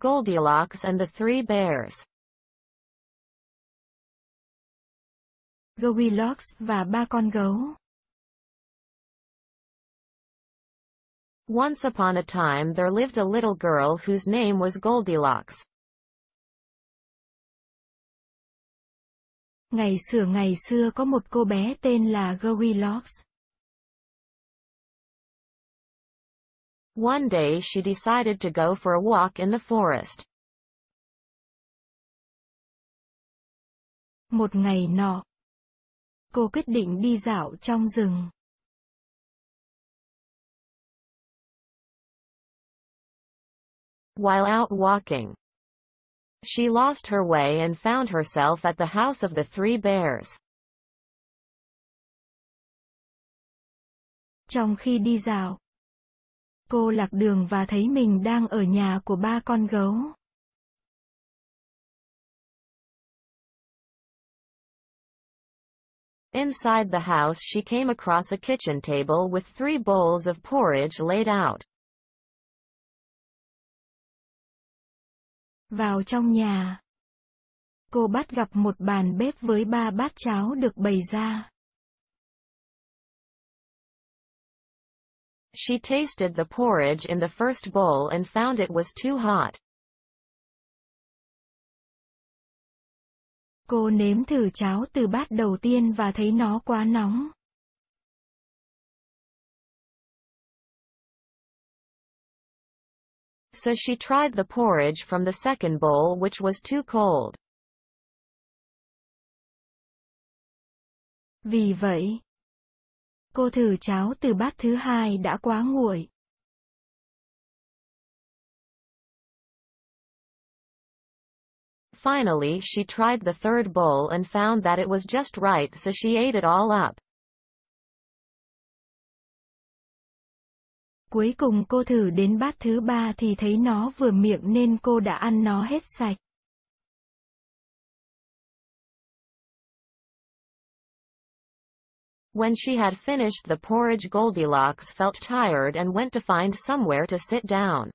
Goldilocks and the Three Bears. Goldilocks và ba con gấu. Once upon a time there lived a little girl whose name was Goldilocks. Ngày xưa ngày xưa có một cô bé tên là Goldilocks. One day she decided to go for a walk in the forest. Một ngày nọ, cô quyết định đi dạo trong rừng. While out walking, she lost her way and found herself at the house of the three bears. Trong khi đi dạo, Cô lạc đường và thấy mình đang ở nhà của ba con gấu. Inside the house she came across a kitchen table with three bowls of porridge laid out. Vào trong nhà. Cô bắt gặp một bàn bếp với ba bát cháo được bày ra. She tasted the porridge in the first bowl and found it was too hot. Cô nếm thử cháo từ bát đầu tiên và thấy nó quá nóng. So she tried the porridge from the second bowl which was too cold. Vì vậy, cô thử cháo từ bát thứ hai đã quá nguội. Finally she tried the third bowl and found that it was just right so she ate it all up. Cuối cùng cô thử đến bát thứ ba thì thấy nó vừa miệng nên cô đã ăn nó hết sạch. When she had finished the porridge Goldilocks felt tired and went to find somewhere to sit down.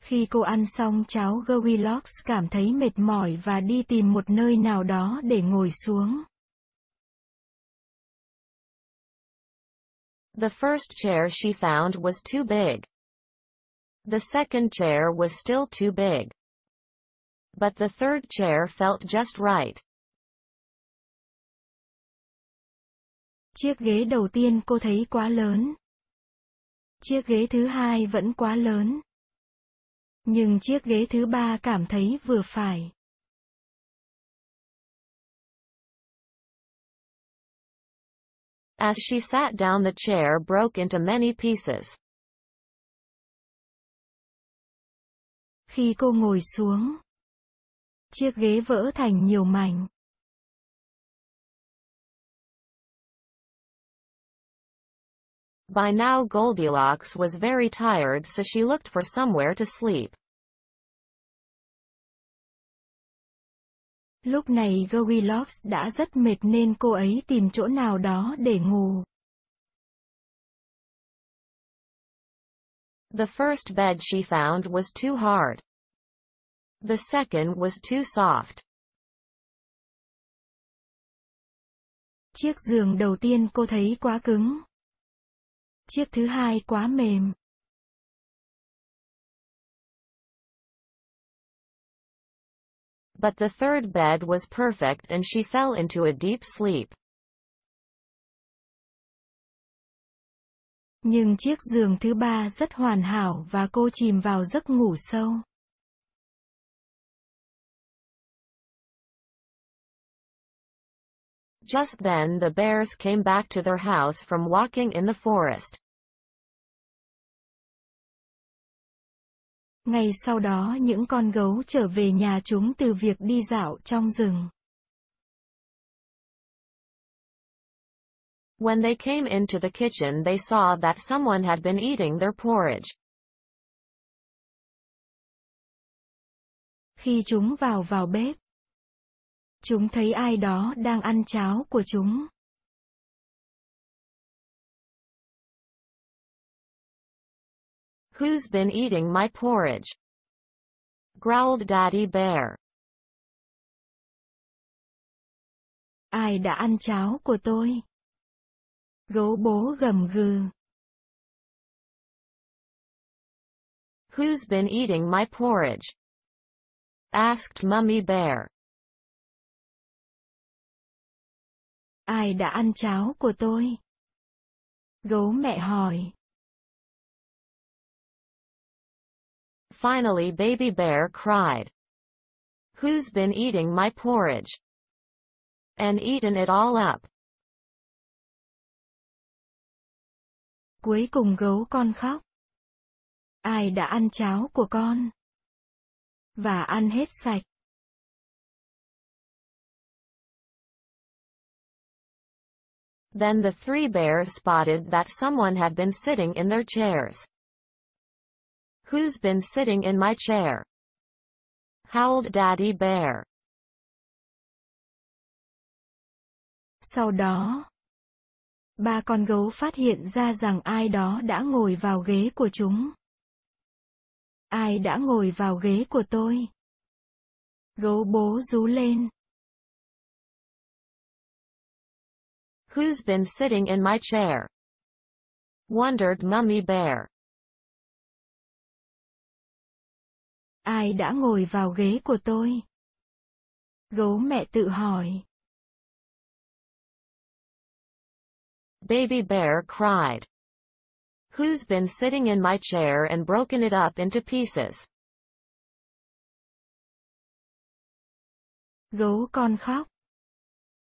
Khi cô ăn xong cháu Goldilocks cảm thấy mệt mỏi và đi tìm một nơi nào đó để ngồi xuống. The first chair she found was too big. The second chair was still too big. But the third chair felt just right. Chiếc ghế đầu tiên cô thấy quá lớn. Chiếc ghế thứ hai vẫn quá lớn. Nhưng chiếc ghế thứ ba cảm thấy vừa phải. As she sat down the chair broke into many pieces. Khi cô ngồi xuống, chiếc ghế vỡ thành nhiều mảnh. By now Goldilocks was very tired so she looked for somewhere to sleep. Lúc này Goldilocks đã rất mệt nên cô ấy tìm chỗ nào đó để ngủ. The first bed she found was too hard. The second was too soft. Chiếc giường đầu tiên cô thấy quá cứng chiếc thứ hai quá mềm But the third bed was perfect and she fell into a deep sleep. Nhưng chiếc giường thứ ba rất hoàn hảo và cô chìm vào giấc ngủ sâu. Just then the bears came back to their house from walking in the forest. Ngày sau đó những con gấu trở về nhà chúng từ việc đi dạo trong rừng. When they came into the kitchen they saw that someone had been eating their porridge. Khi chúng vào vào bếp, Chúng thấy ai đó đang ăn cháo của chúng. Who's been eating my porridge? Growled Daddy Bear. Ai đã ăn cháo của tôi? Gấu bố gầm gừ. Who's been eating my porridge? Asked Mummy Bear. Ai đã ăn cháo của tôi? Gấu mẹ hỏi. Finally baby bear cried. Who's been eating my porridge? And eaten it all up. Cuối cùng gấu con khóc. Ai đã ăn cháo của con? Và ăn hết sạch. Then the three bears spotted that someone had been sitting in their chairs. Who's been sitting in my chair? howled Daddy Bear. Sau đó, ba con gấu phát hiện ra rằng ai đó đã ngồi vào ghế của chúng. Ai đã ngồi vào ghế của tôi? Gấu bố rú lên. Who's been sitting in my chair? Wondered Mummy Bear. Ai đã ngồi vào ghế của tôi? Gấu mẹ tự hỏi. Baby Bear cried. Who's been sitting in my chair and broken it up into pieces? Gấu con khóc.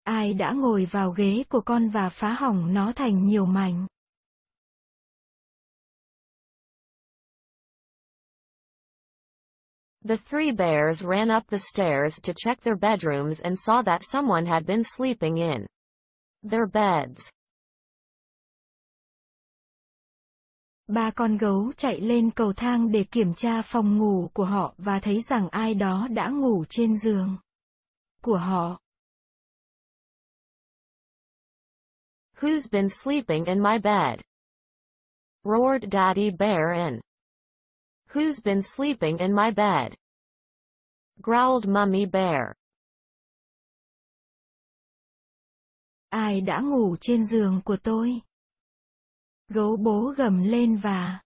Ai đã ngồi vào ghế của con và phá hỏng nó thành nhiều mảnh. The three bears ran up the stairs to check their bedrooms and saw that someone had been sleeping in their beds. Ba con gấu chạy lên cầu thang để kiểm tra phòng ngủ của họ và thấy rằng ai đó đã ngủ trên giường của họ. Who's been sleeping in my bed? Roared Daddy Bear in. Who's been sleeping in my bed? Growled Mummy Bear. Ai đã ngủ trên giường của tôi? Gấu bố gầm lên và...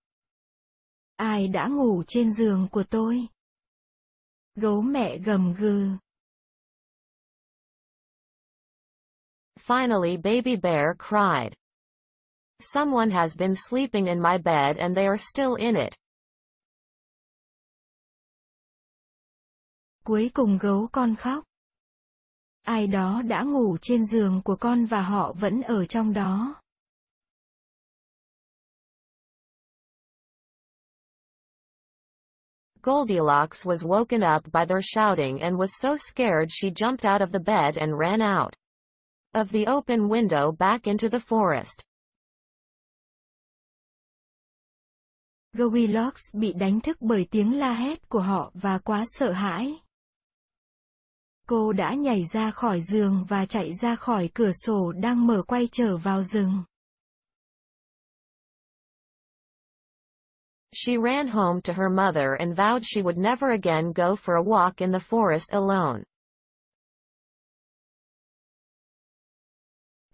Ai đã ngủ trên giường của tôi? Gấu mẹ gầm gừ. finally Baby Bear cried. Someone has been sleeping in my bed and they are still in it. Cuối cùng gấu con khóc. Ai đó đã ngủ trên giường của con và họ vẫn ở trong đó. Goldilocks was woken up by their shouting and was so scared she jumped out of the bed and ran out. of the open window back into the forest. Gowilox bị đánh thức bởi tiếng la hét của họ và quá sợ hãi. Cô đã nhảy ra khỏi giường và chạy ra khỏi cửa sổ đang mở quay trở vào rừng. She ran home to her mother and vowed she would never again go for a walk in the forest alone.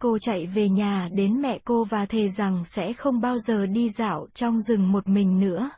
Cô chạy về nhà đến mẹ cô và thề rằng sẽ không bao giờ đi dạo trong rừng một mình nữa.